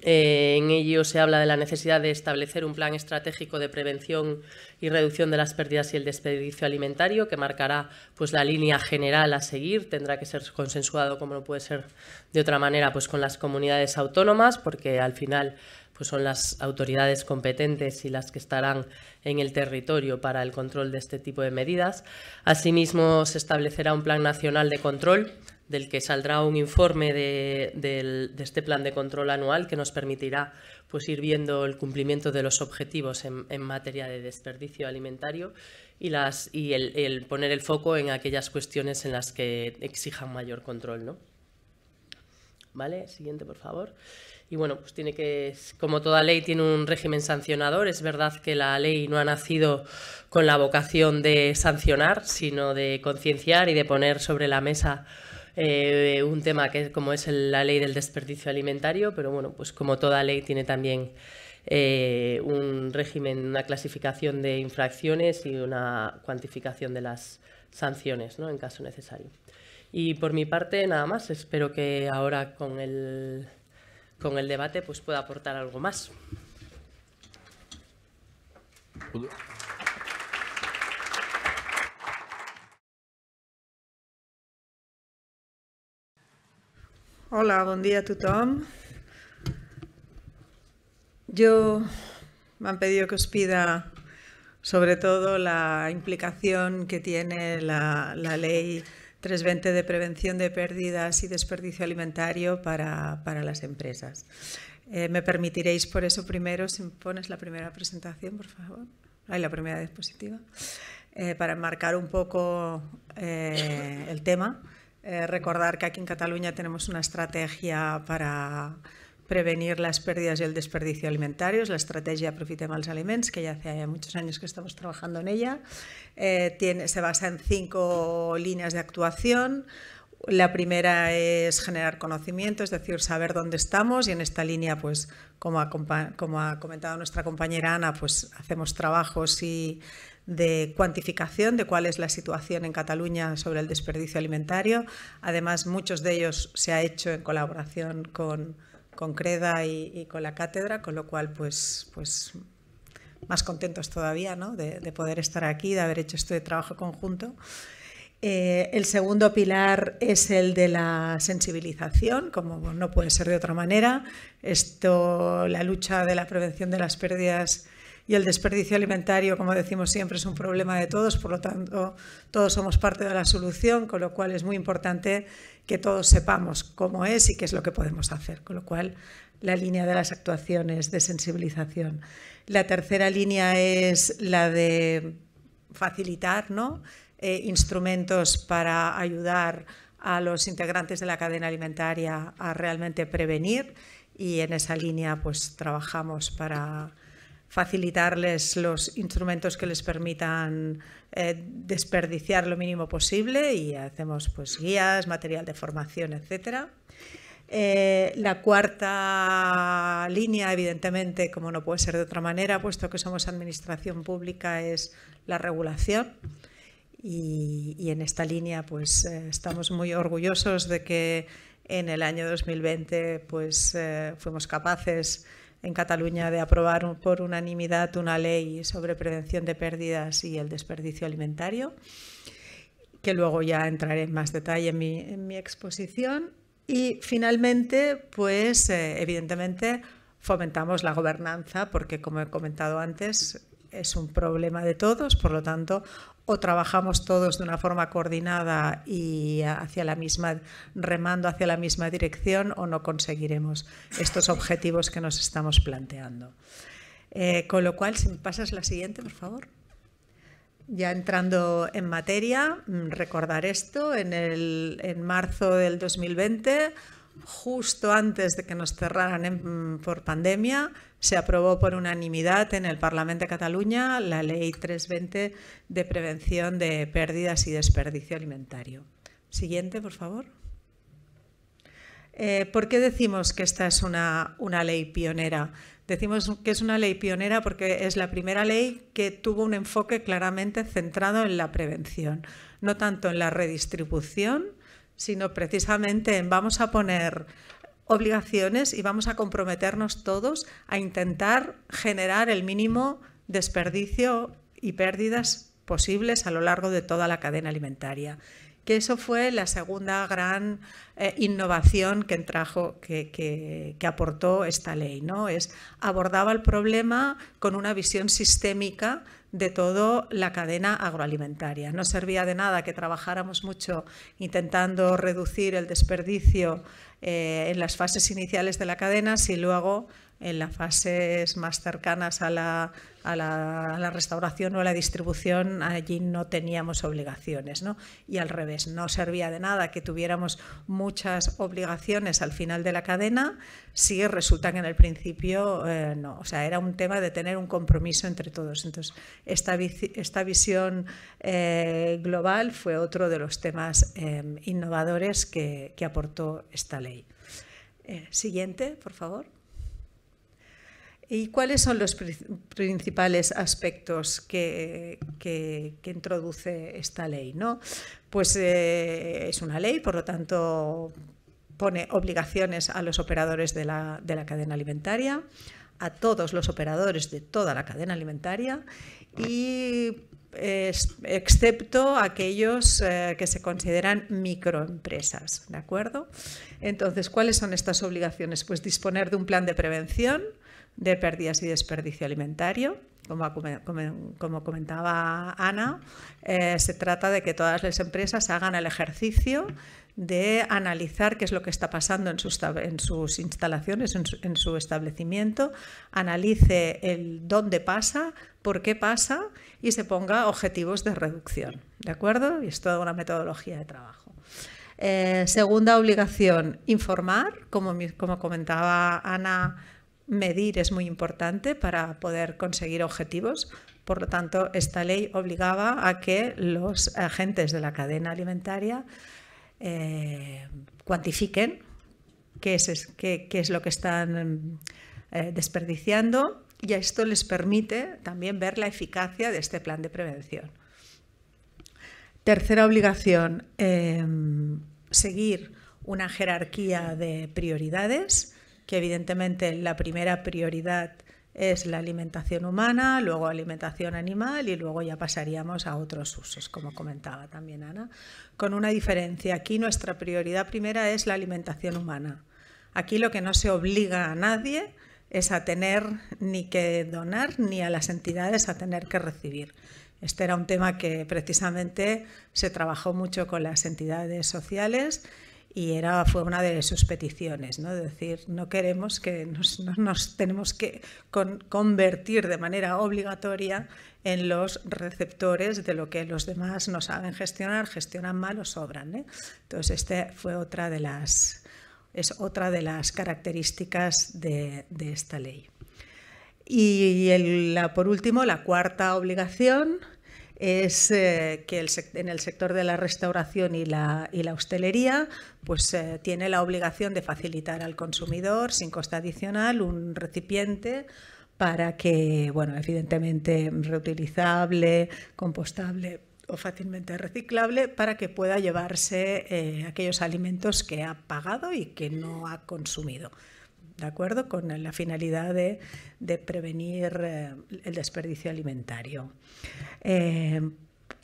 Eh, en ello se habla de la necesidad de establecer un plan estratégico de prevención y reducción de las pérdidas y el desperdicio alimentario que marcará pues, la línea general a seguir. Tendrá que ser consensuado, como no puede ser de otra manera, pues, con las comunidades autónomas, porque al final pues son las autoridades competentes y las que estarán en el territorio para el control de este tipo de medidas. Asimismo, se establecerá un plan nacional de control del que saldrá un informe de, este plan de control anual que nos permitirá pues, ir viendo el cumplimiento de los objetivos en, materia de desperdicio alimentario y, el, poner el foco en aquellas cuestiones en las que exijan mayor control. ¿Vale? Siguiente, por favor y bueno, pues tiene que, como toda ley, tiene un régimen sancionador. Es verdad que la ley no ha nacido con la vocación de sancionar, sino de concienciar y de poner sobre la mesa eh, un tema que como es la ley del desperdicio alimentario, pero bueno, pues como toda ley tiene también eh, un régimen, una clasificación de infracciones y una cuantificación de las sanciones, ¿no? En caso necesario. Y por mi parte, nada más. Espero que ahora con el con el debate pues, pueda aportar algo más. Hola, buen día a Tom. Yo me han pedido que os pida sobre todo la implicación que tiene la ley 320 de prevención de pérdidas y desperdicio alimentario para, las empresas. Eh, me permitiréis por eso primero, si pones la primera presentación, por favor, Ahí la primera diapositiva, eh, para enmarcar un poco eh, el tema. recordar que aquí en Cataluña tenemos una estrategia para prevenir las pérdidas y el desperdicio alimentario, es la estrategia Aprofitemos los Aliments, que ya hace muchos años que estamos trabajando en ella. Eh, tiene, se basa en cinco líneas de actuación. La primera es generar conocimiento, es decir, saber dónde estamos y en esta línea, pues como ha, como ha comentado nuestra compañera Ana, pues hacemos trabajos y de cuantificación de cuál es la situación en Cataluña sobre el desperdicio alimentario. Además, muchos de ellos se ha hecho en colaboración con con Creda y, con la cátedra, con lo cual, pues, pues más contentos todavía ¿no? de, poder estar aquí, de haber hecho este trabajo conjunto. Eh, el segundo pilar es el de la sensibilización, como no puede ser de otra manera. Esto, la lucha de la prevención de las pérdidas y el desperdicio alimentario, como decimos siempre, es un problema de todos, por lo tanto, todos somos parte de la solución, con lo cual es muy importante que todos sepamos cómo es y qué es lo que podemos hacer, con lo cual la línea de las actuaciones de sensibilización. La tercera línea es la de facilitar ¿no? Eh, instrumentos para ayudar a los integrantes de la cadena alimentaria a realmente prevenir y en esa línea pues trabajamos para facilitarles los instrumentos que les permitan eh, desperdiciar lo mínimo posible y hacemos pues, guías, material de formación, etc. Eh, la cuarta línea, evidentemente, como no puede ser de otra manera, puesto que somos administración pública, es la regulación. Y, en esta línea pues, eh, estamos muy orgullosos de que en el año 2020 pues, fuimos capaces de en Cataluña de aprobar por unanimidad una ley sobre prevención de pérdidas y el desperdicio alimentario, que luego ya entraré en más detalle en mi, exposición. Y finalmente, pues eh, evidentemente fomentamos la gobernanza, porque como he comentado antes, es un problema de todos, por lo tanto, o trabajamos todos de una forma coordinada y hacia la misma, remando hacia la misma dirección, o no conseguiremos estos objetivos que nos estamos planteando. Eh, con lo cual, si me pasas la siguiente, por favor. Ya entrando en materia, mm, recordar esto, en, en marzo del 2020 justo antes de que nos cerraran mm, por pandemia, se aprobó por unanimidad en el Parlamento de Cataluña la Ley 320 de prevención de pérdidas y desperdicio alimentario. Siguiente, por favor. Eh, ¿Por qué decimos que esta es una ley pionera? Decimos que es una ley pionera porque es la primera ley que tuvo un enfoque claramente centrado en la prevención, no tanto en la redistribución, sino precisamente vamos a poner obligaciones y vamos a comprometernos todos a intentar generar el mínimo desperdicio y pérdidas posibles a lo largo de toda la cadena alimentaria. Que eso fue la segunda gran eh, innovación que, que, que, aportó esta ley. ¿no? Es, abordaba el problema con una visión sistémica de toda la cadena agroalimentaria. No servía de nada que trabajáramos mucho intentando reducir el desperdicio eh, en las fases iniciales de la cadena si luego en las fases más cercanas a la, restauración o a la distribución, allí no teníamos obligaciones, ¿no? Y al revés, no servía de nada que tuviéramos muchas obligaciones al final de la cadena si resulta que en el principio eh, no. O sea, era un tema de tener un compromiso entre todos. Entonces, esta, esta visión eh, global fue otro de los temas em, innovadores que, aportó esta ley. Eh, siguiente, por favor. ¿Y cuáles son los principales aspectos que, introduce esta ley? ¿no? Pues eh, es una ley, por lo tanto pone obligaciones a los operadores de la, cadena alimentaria, a todos los operadores de toda la cadena alimentaria y excepto aquellos eh, que se consideran microempresas, ¿de acuerdo? Entonces, ¿cuáles son estas obligaciones? Pues disponer de un plan de prevención, de pérdidas y desperdicio alimentario. Como, comentaba Ana, eh, se trata de que todas las empresas hagan el ejercicio de analizar qué es lo que está pasando en sus, instalaciones, en su, establecimiento, analice el dónde pasa, por qué pasa y se ponga objetivos de reducción. ¿De acuerdo? Y es toda una metodología de trabajo. Eh, segunda obligación, informar. Como, como comentaba Ana, medir es muy importante para poder conseguir objetivos. Por lo tanto, esta ley obligaba a que los agentes de la cadena alimentaria eh, cuantifiquen qué es, lo que están eh, desperdiciando y a esto les permite también ver la eficacia de este plan de prevención. Tercera obligación, eh, seguir una jerarquía de prioridades que evidentemente la primera prioridad es la alimentación humana, luego alimentación animal y luego ya pasaríamos a otros usos, como comentaba también Ana, con una diferencia. Aquí nuestra prioridad primera es la alimentación humana. Aquí lo que no se obliga a nadie es a tener ni que donar ni a las entidades a tener que recibir. Este era un tema que precisamente se trabajó mucho con las entidades sociales y era, fue una de sus peticiones, ¿no? decir, no queremos que nos, tenemos que convertir de manera obligatoria en los receptores de lo que los demás no saben gestionar, gestionan mal o sobran. ¿eh? Entonces, esta fue otra de las, es otra de las características de, esta ley. Y por último, la cuarta obligación es eh, que en el sector de la restauración y la, y la hostelería pues, eh, tiene la obligación de facilitar al consumidor sin coste adicional un recipiente para que, bueno, evidentemente reutilizable, compostable o fácilmente reciclable, para que pueda llevarse eh, aquellos alimentos que ha pagado y que no ha consumido. ¿de acuerdo? Con la finalidad de, prevenir eh, el desperdicio alimentario. Eh,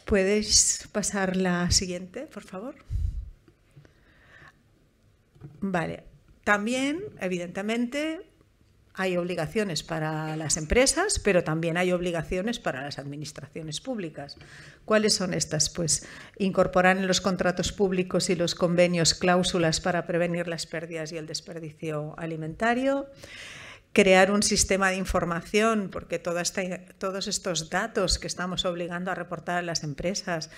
¿Puedes pasar la siguiente, por favor? Vale. También, evidentemente, hay obligaciones para las empresas, pero también hay obligaciones para las administraciones públicas. ¿Cuáles son estas? Pues incorporar en los contratos públicos y los convenios cláusulas para prevenir las pérdidas y el desperdicio alimentario crear un sistema de información, porque todos estos datos que estamos obligando a reportar a las empresas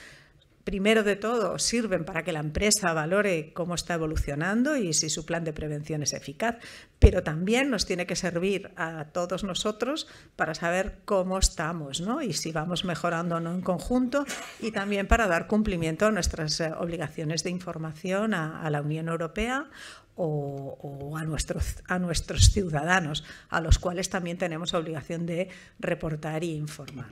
primero de todo, sirven para que la empresa valore cómo está evolucionando y si su plan de prevención es eficaz, pero también nos tiene que servir a todos nosotros para saber cómo estamos y si vamos mejorando o no en conjunto y también para dar cumplimiento a nuestras eh, obligaciones de información a, la Unión Europea o, a, nuestros, a nuestros ciudadanos, a los cuales también tenemos obligación de reportar e informar.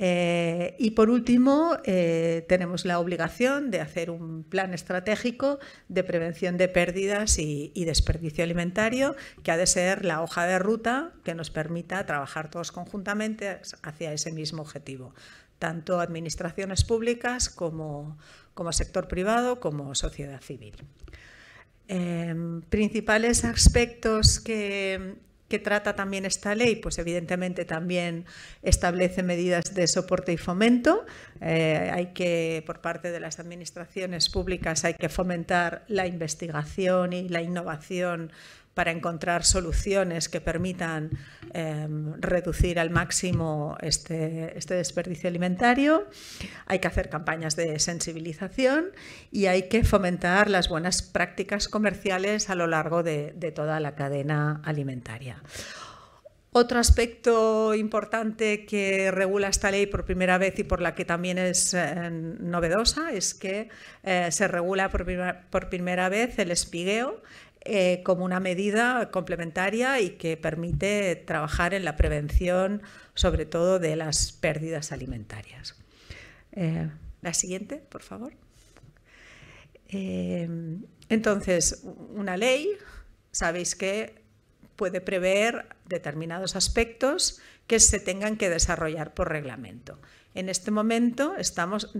Eh, y por último, eh, tenemos la obligación de hacer un plan estratégico de prevención de pérdidas y, desperdicio alimentario, que ha de ser la hoja de ruta que nos permita trabajar todos conjuntamente hacia ese mismo objetivo, tanto administraciones públicas como, sector privado, como sociedad civil. Eh, principales aspectos que ¿Qué trata también esta ley? Pues evidentemente también establece medidas de soporte y fomento. Eh, hay que, por parte de las administraciones públicas, hay que fomentar la investigación y la innovación para encontrar soluciones que permitan em, reducir al máximo este, este, desperdicio alimentario. Hay que hacer campañas de sensibilización y hay que fomentar las buenas prácticas comerciales a lo largo de, toda la cadena alimentaria. Otro aspecto importante que regula esta ley por primera vez y por la que también es eh, novedosa es que eh, se regula por, primera vez el espigueo eh, como una medida complementaria y que permite trabajar en la prevención, sobre todo de las pérdidas alimentarias. Eh, la siguiente, por favor. Eh, entonces, una ley, sabéis que puede prever determinados aspectos que se tengan que desarrollar por reglamento. En este momento estamos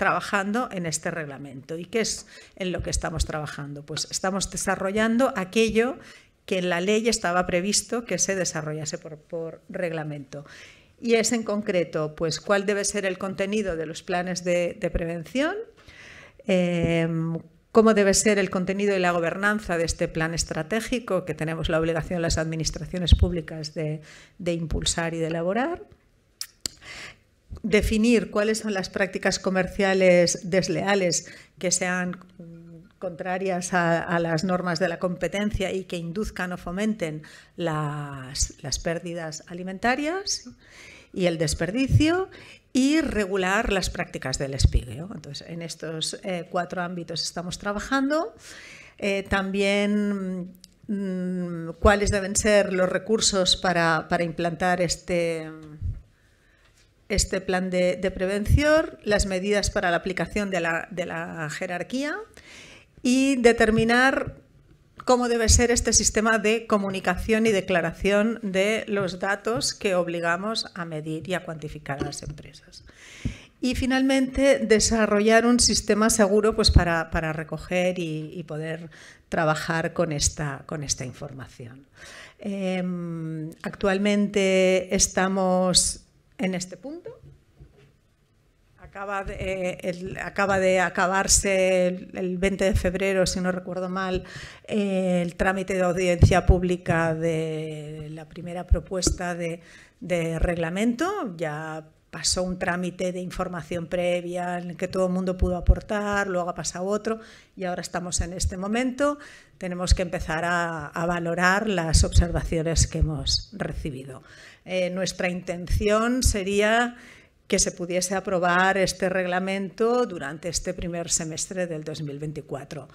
trabajando en este reglamento. ¿Y qué es en lo que estamos trabajando? Pues estamos desarrollando aquello que en la ley estaba previsto que se desarrollase por, reglamento. Y es en concreto, pues, cuál debe ser el contenido de los planes de, prevención, em, cómo debe ser el contenido y la gobernanza de este plan estratégico que tenemos la obligación las administraciones públicas de impulsar y de elaborar definir cuáles son las prácticas comerciales desleales que sean contrarias a, las normas de la competencia y que induzcan o fomenten las, pérdidas alimentarias y el desperdicio y regular las prácticas del espigueo. en estos eh, cuatro ámbitos estamos trabajando. Eh, también mm, cuáles deben ser los recursos para implantar este, este plan de, prevención, las medidas para la aplicación de la, jerarquía y determinar cómo debe ser este sistema de comunicación y declaración de los datos que obligamos a medir y a cuantificar a las empresas. Y finalmente, desarrollar un sistema seguro pues, para, recoger y, poder trabajar con esta, información. Em, actualmente estamos en este punto. Acaba de, eh, acabarse el, 20 de febrero, si no recuerdo mal, eh, el trámite de audiencia pública de la primera propuesta de, reglamento. Ya pasó un trámite de información previa en el que todo el mundo pudo aportar, luego ha pasado otro y ahora estamos en este momento. Tenemos que empezar a valorar las observaciones que hemos recibido. Eh, nuestra intención sería que se pudiese aprobar este reglamento durante este primer semestre del 2024.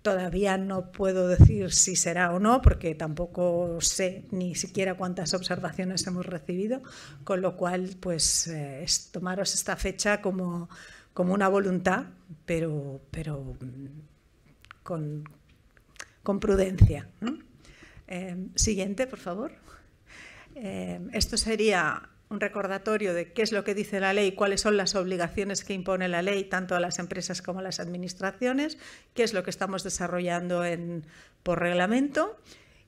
Todavía no puedo decir si será o no, porque tampoco sé ni siquiera cuántas observaciones hemos recibido, con lo cual, pues, eh, tomaros esta fecha como, una voluntad, pero, pero mm, con, prudencia. Eh, siguiente, por favor. Eh, esto sería un recordatorio de qué es lo que dice la ley, cuáles son las obligaciones que impone la ley tanto a las empresas como a las administraciones, qué es lo que estamos desarrollando por reglamento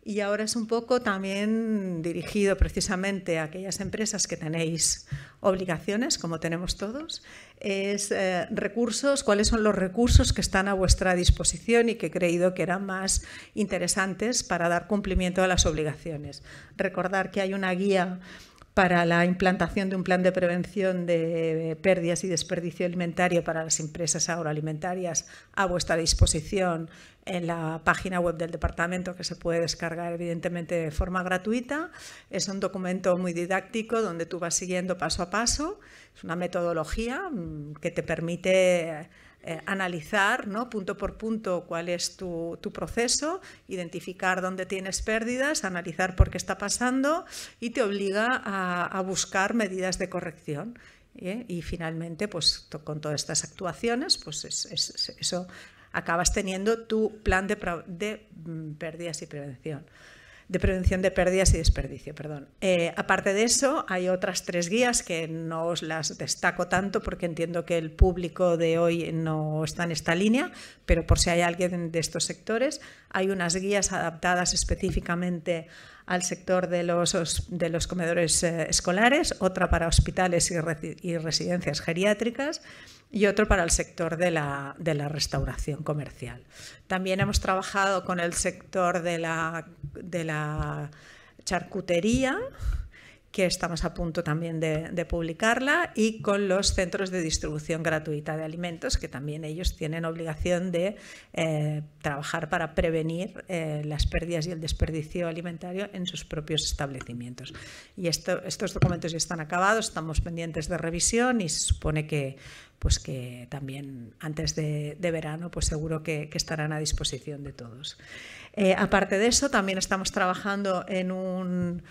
y ahora es un poco también dirigido precisamente a aquellas empresas que tenéis obligaciones, como tenemos todos, es eh, recursos, cuáles son los recursos que están a vuestra disposición y que he creído que eran más interesantes para dar cumplimiento a las obligaciones. Recordar que hay una guía para la implantación de un plan de prevención de pérdidas y desperdicio alimentario para las empresas agroalimentarias a vuestra disposición en la página web del departamento que se puede descargar evidentemente de forma gratuita. Es un documento muy didáctico donde tú vas siguiendo paso a paso. Es una metodología mm, que te permite eh, analizar ¿no? punto por punto cuál es tu, proceso, identificar dónde tienes pérdidas, analizar por qué está pasando y te obliga a, buscar medidas de corrección. ¿eh? Y finalmente, pues, con todas estas actuaciones, pues eso acabas teniendo tu plan de mm, pérdidas y prevención de prevención de pérdidas y desperdicio. Perdón. Eh, aparte de eso, hay otras tres guías que no os las destaco tanto porque entiendo que el público de hoy no está en esta línea, pero por si hay alguien de estos sectores, hay unas guías adaptadas específicamente al sector de los, de los comedores eh, escolares, otra para hospitales y, residencias geriátricas y otro para el sector de la, restauración comercial. También hemos trabajado con el sector de de la charcutería, que estamos a punto también de, publicarla, y con los centros de distribución gratuita de alimentos, que también ellos tienen obligación de eh, trabajar para prevenir eh, las pérdidas y el desperdicio alimentario en sus propios establecimientos. Y estos documentos ya están acabados, estamos pendientes de revisión y se supone que pues que también antes de, verano, pues seguro que, estarán a disposición de todos. Eh, aparte de eso, también estamos trabajando en un,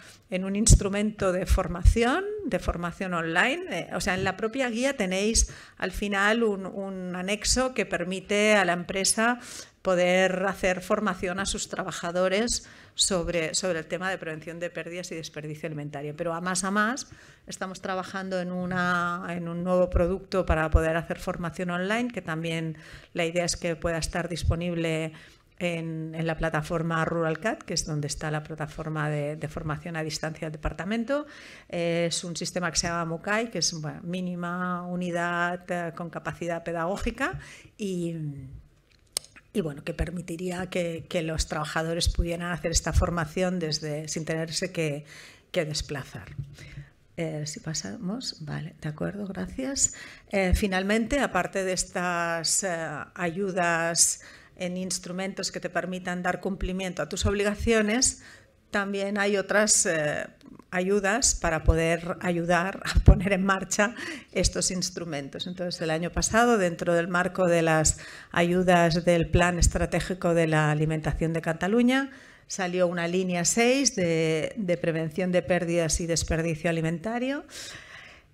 instrumento de formación, de formación online. Eh, o sea, en la propia guía tenéis al final un, un anexo que permite a la empresa poder hacer formación a sus trabajadores sobre, el tema de prevención de pérdidas y desperdicio alimentario. Pero a más a más, estamos trabajando en, una, en un nuevo producto para poder hacer formación online, que también la idea es que pueda estar disponible en, la plataforma RuralCat, que es donde está la plataforma de, formación a distancia del departamento. es un sistema que se llama MUCAI, que es mínima unidad eh, con capacidad pedagógica y y bueno, que permitiría que, los trabajadores pudieran hacer esta formación desde, sin tenerse que, desplazar. Eh, si pasamos, vale, de acuerdo, gracias. Eh, finalmente, aparte de estas eh, ayudas en instrumentos que te permitan dar cumplimiento a tus obligaciones, también hay otras ayudas para poder ayudar a poner en marcha estos instrumentos. Entonces, el año pasado, dentro del marco de las ayudas del Plan Estratégico de la Alimentación de Cataluña, salió una línea 6 de, prevención de pérdidas y desperdicio alimentario,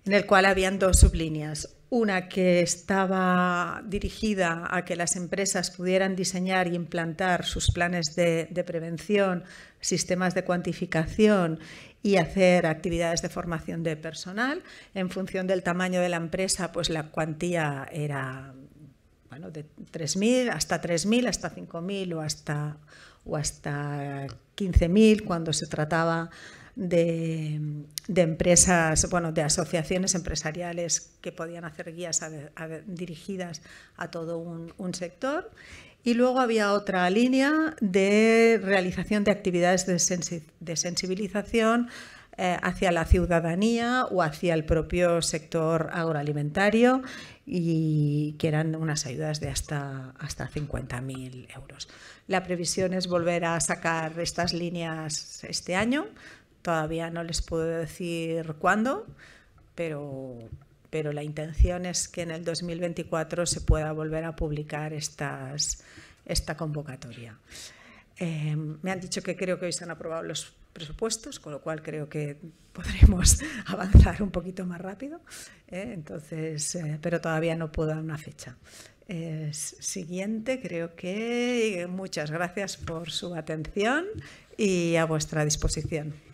en el cual habían dos sublíneas. Una que estaba dirigida a que las empresas pudieran diseñar y implantar sus planes de, de prevención, sistemas de cuantificación y hacer actividades de formación de personal. En función del tamaño de la empresa, pues la cuantía era de 3.000 hasta 3.000, hasta 5.000 o hasta, o hasta 15.000 cuando se trataba de, empresas, bueno, de asociaciones empresariales que podían hacer guías dirigidas a todo un sector y luego había otra línea de realización de actividades de, sensibilización eh, hacia la ciudadanía o hacia el propio sector agroalimentario y que eran unas ayudas de hasta, hasta 50.000 euros. La previsión es volver a sacar estas líneas este año. Todavía no les puedo decir cuándo, pero pero la intención es que en el 2024 se pueda volver a publicar esta convocatoria. Em, me han dicho que creo que hoy se han aprobado los presupuestos, con lo cual creo que podremos avanzar un poquito más rápido, ¿eh? entonces, eh, pero todavía no puedo dar una fecha. siguiente, creo que muchas gracias por su atención y a vuestra disposición.